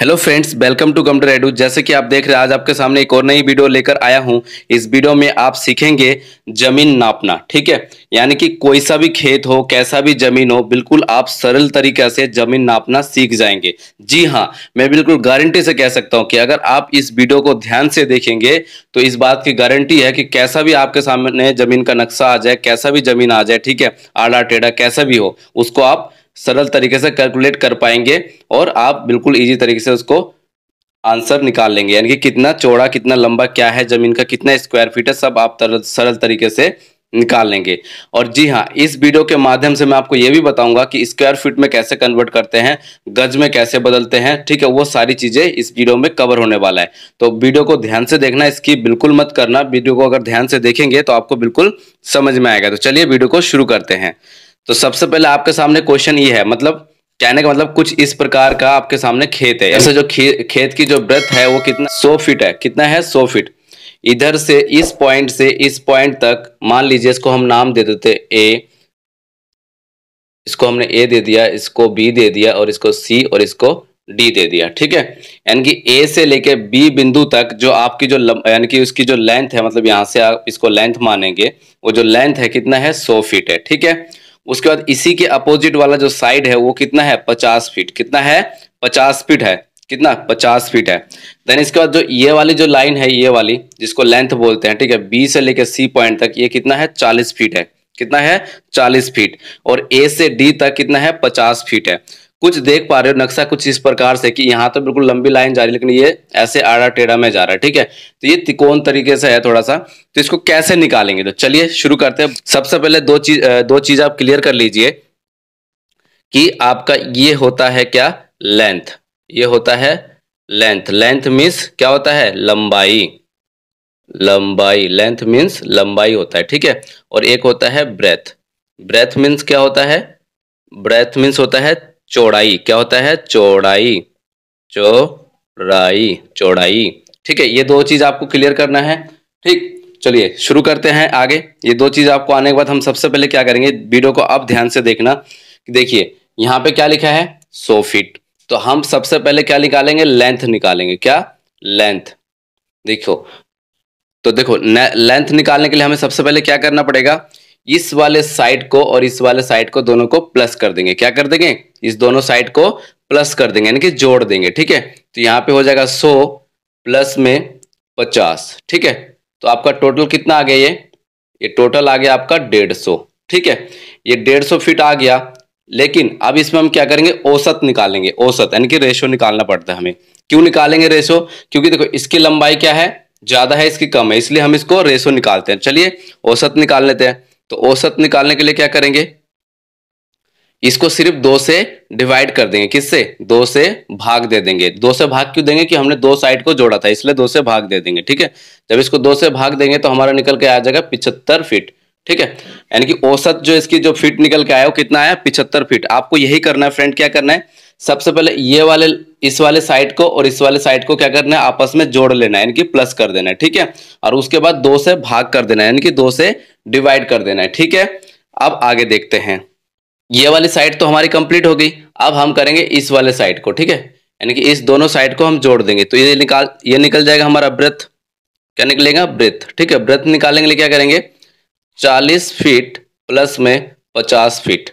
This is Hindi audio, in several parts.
hello friends welcome to Computer Edu जैसे कि आप देख रहे हैं आज आपके सामने एक और नई वीडियो लेकर आया हूं इस वीडियो में आप सीखेंगे जमीन नापना ठीक है यानी कि कोई सा भी खेत हो कैसा भी जमीन हो बिल्कुल आप सरल तरीके से जमीन नापना सीख जाएंगे जी हां मैं बिल्कुल गारंटी से कह सकता हूं कि अगर आप इस वीडियो को ध्यान से देखेंगे तो इस बात की गारंटी है कि कैसा भी आपके सामने जमीन का नक्शा आ जाए कैसा भी जमीन आ जाए ठीक है आड़ा टेढ़ा कैसा भी हो उसको आप सरल तरीके से कैलकुलेट कर पाएंगे और आप बिल्कुल ईजी तरीके से उसको आंसर निकाल लेंगे यानी कि कितना चौड़ा कितना लंबा क्या है जमीन का कितना स्क्वायर फीट है सब आप सरल तरीके से निकाल लेंगे और जी हाँ इस वीडियो के माध्यम से मैं आपको ये भी बताऊंगा कि स्क्वायर फीट में कैसे कन्वर्ट करते हैं गज में कैसे बदलते हैं ठीक है वो सारी चीज़ें इस वीडियो में कवर होने वाला है तो वीडियो को ध्यान से देखना इसकी बिल्कुल मत करना वीडियो को अगर ध्यान से देखेंगे तो आपको बिल्कुल समझ में आएगा तो चलिए वीडियो को शुरू करते हैं तो सबसे पहले आपके सामने क्वेश्चन ये है मतलब कहने का मतलब कुछ इस प्रकार का आपके सामने खेत है ऐसे जो खे, खेत की जो ब्रेथ है वो कितना सौ फीट है कितना है सौ फीट इधर से इस पॉइंट से इस पॉइंट तक मान लीजिए इसको हम नाम दे देते ए इसको हमने ए दे दिया इसको बी दे दिया और इसको सी और इसको डी दे दिया ठीक है यानी कि ए से लेके बी बिंदु तक जो आपकी जो यानी कि उसकी जो लेंथ है मतलब यहाँ से आप इसको लेंथ मानेंगे वो जो लेंथ है कितना है सौ फीट है ठीक है उसके बाद इसी के अपोजिट वाला जो साइड है वो कितना है पचास फीट कितना है पचास फीट है कितना पचास फीट है देन इसके बाद जो ये वाली जो लाइन है ये वाली जिसको लेंथ बोलते हैं ठीक है बी से लेकर सी पॉइंट तक ये कितना है चालीस फीट है कितना है चालीस फीट और ए से डी तक कितना है पचास फीट है कुछ देख पा रहे हो नक्शा कुछ इस प्रकार से कि यहाँ तो बिल्कुल लंबी लाइन जा रही है लेकिन ये ऐसे आड़ा टेढ़ा में जा रहा है ठीक है तो ये तिकोन तरीके से है थोड़ा सा तो इसको कैसे निकालेंगे तो चलिए शुरू करते हैं सबसे पहले दो चीज दो चीज आप क्लियर कर लीजिए कि आपका ये होता है क्या लेंथ ये होता है लेंथ लेंथ मीन्स क्या होता है लंबाई लंबाई लेंथ मीन्स लंबाई होता है ठीक है और एक होता है ब्रेथ ब्रेथ मीन्स क्या होता है ब्रेथ मीन्स होता है चौड़ाई क्या होता है चौड़ाई चौड़ाई चौड़ाई ठीक है ये दो चीज आपको क्लियर करना है ठीक चलिए शुरू करते हैं आगे ये दो चीज आपको आने के बाद हम सबसे पहले क्या करेंगे वीडियो को अब ध्यान से देखना देखिए यहां पे क्या लिखा है सो फीट तो हम सबसे पहले क्या निकालेंगे लेंथ निकालेंगे क्या लेंथ देखो तो देखो लेंथ निकालने के लिए हमें सबसे पहले क्या करना पड़ेगा इस वाले साइड को और इस वाले साइड को दोनों को प्लस कर देंगे क्या कर देंगे इस दोनों साइड को प्लस कर देंगे यानी कि जोड़ देंगे ठीक है तो यहां पे हो जाएगा 100 प्लस में पचास ठीक है तो आपका टोटल कितना आ गया ये ये टोटल आ गया आपका डेढ़ सौ ठीक है ये डेढ़ सौ फीट आ गया लेकिन अब इसमें हम क्या करेंगे औसत निकालेंगे औसत यानी कि रेशो निकालना पड़ता है हमें क्यों निकालेंगे रेशो क्योंकि देखो इसकी लंबाई क्या है ज्यादा है इसकी कम है इसलिए हम इसको रेशो निकालते हैं चलिए औसत निकाल लेते हैं तो औसत निकालने के लिए क्या करेंगे इसको सिर्फ दो से डिवाइड कर देंगे किससे दो से भाग दे देंगे दो से भाग क्यों देंगे कि हमने दो साइड को जोड़ा था इसलिए दो से भाग दे देंगे ठीक है जब इसको दो से भाग देंगे तो हमारा निकल के आ जाएगा पिछहत्तर फीट ठीक है यानी कि औसत जो इसकी जो फीट निकल के आया वो कितना आया पिछहत्तर फीट आपको यही करना है फ्रेंड क्या करना है सबसे पहले ये वाले इस वाले साइड को और इस वाले साइड को क्या करना है आपस में जोड़ लेना है यानी प्लस कर देना है ठीक है और उसके बाद दो से भाग कर देना है यानी कि दो से डिवाइड कर देना है ठीक है अब आगे देखते हैं ये वाली साइड तो हमारी कंप्लीट हो गई अब हम करेंगे इस वाले साइड को ठीक है यानी कि इस दोनों साइड को हम जोड़ देंगे तो ये निकाल ये निकल जाएगा हमारा ब्रथ क्या निकलेगा ब्रथ ठीक है ब्रथ निकालने के लिए क्या करेंगे चालीस फीट प्लस में पचास फीट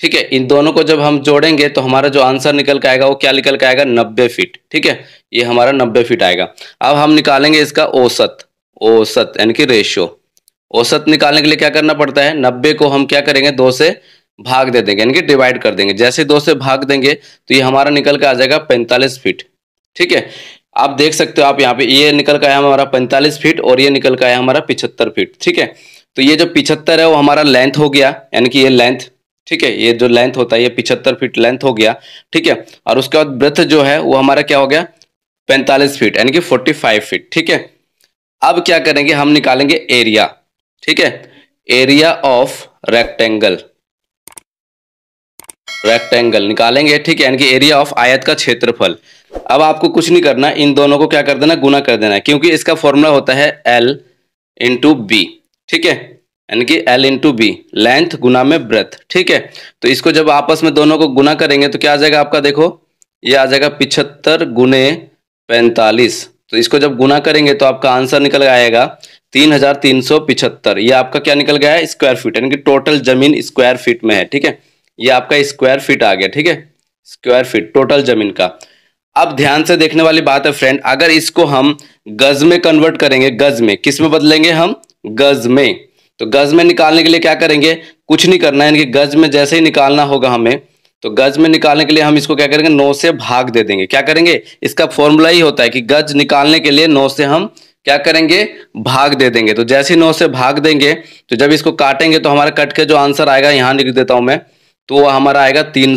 ठीक है इन दोनों को जब हम जोड़ेंगे तो हमारा जो आंसर निकल के आएगा वो क्या निकल के आएगा नब्बे फीट ठीक है ये हमारा नब्बे फीट आएगा अब हम निकालेंगे इसका औसत औसत यानी कि रेशियो औसत निकालने के लिए क्या करना पड़ता है नब्बे को हम क्या करेंगे दो से भाग दे देंगे यानी कि डिवाइड कर देंगे जैसे दो से भाग देंगे तो ये हमारा निकल के आ जाएगा पैंतालीस फीट ठीक है आप देख सकते हो आप यहाँ पे ये निकल का आया हमारा पैंतालीस फीट और ये निकल का आया हमारा पिछहत्तर फीट ठीक है तो ये जो पिछहत्तर है वो हमारा लेंथ हो गया यानी कि ये लेंथ ठीक है ये जो लेंथ होता है ये पिछहत्तर फीट लेंथ हो गया ठीक है और उसके बाद ब्रेथ जो है वो हमारा क्या हो गया पैंतालीस फीट यानी कि फोर्टी फाइव फीट ठीक है अब क्या करेंगे हम निकालेंगे एरिया ठीक है एरिया ऑफ रेक्टेंगल रेक्टेंगल निकालेंगे ठीक है यानी कि एरिया ऑफ आयत का क्षेत्रफल अब आपको कुछ नहीं करना इन दोनों को क्या कर देना गुना कर देना क्योंकि इसका फॉर्मूला होता है एल इंटू बी ठीक है यानी कि L इंटू बी लेंथ गुना में ब्रेथ ठीक है तो इसको जब आपस में दोनों को गुना करेंगे तो क्या आ जाएगा आपका देखो ये आ जाएगा पिछहत्तर गुने पैंतालीस तो इसको जब गुना करेंगे तो आपका आंसर निकल आएगा तीन हजार तीन सौ पिछहत्तर ये आपका क्या निकल गया है स्क्वायर फीट यानी कि टोटल जमीन स्क्वायर फीट में है ठीक है ये आपका स्क्वायर फीट आ गया ठीक है स्क्वायर फीट टोटल जमीन का अब ध्यान से देखने वाली बात है फ्रेंड अगर इसको हम गज में कन्वर्ट करेंगे गज में किस में बदलेंगे हम गज में तो गज में निकालने के लिए क्या करेंगे कुछ नहीं करना है गज में जैसे ही निकालना होगा हमें तो गज में निकालने के लिए हम इसको क्या करेंगे नौ से भाग दे देंगे क्या करेंगे इसका फॉर्मूला ही होता है कि गज निकालने के लिए नौ से हम क्या करेंगे भाग दे देंगे तो जैसे नौ से भाग देंगे तो जब इसको काटेंगे तो हमारा कट के जो आंसर आएगा यहां लिख देता हूं मैं तो वो हमारा आएगा तीन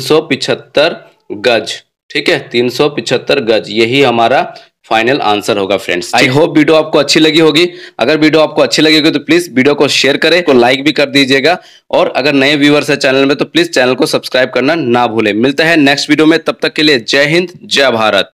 गज ठीक है तीन गज यही हमारा फाइनल आंसर होगा फ्रेंड्स आई होप वीडियो आपको अच्छी लगी होगी अगर वीडियो आपको अच्छी लगी होगी तो प्लीज वीडियो को शेयर करें को लाइक भी कर दीजिएगा और अगर नए व्यूवर्स है चैनल में तो प्लीज चैनल को सब्सक्राइब करना ना भूलें मिलता है नेक्स्ट वीडियो में तब तक के लिए जय हिंद जय भारत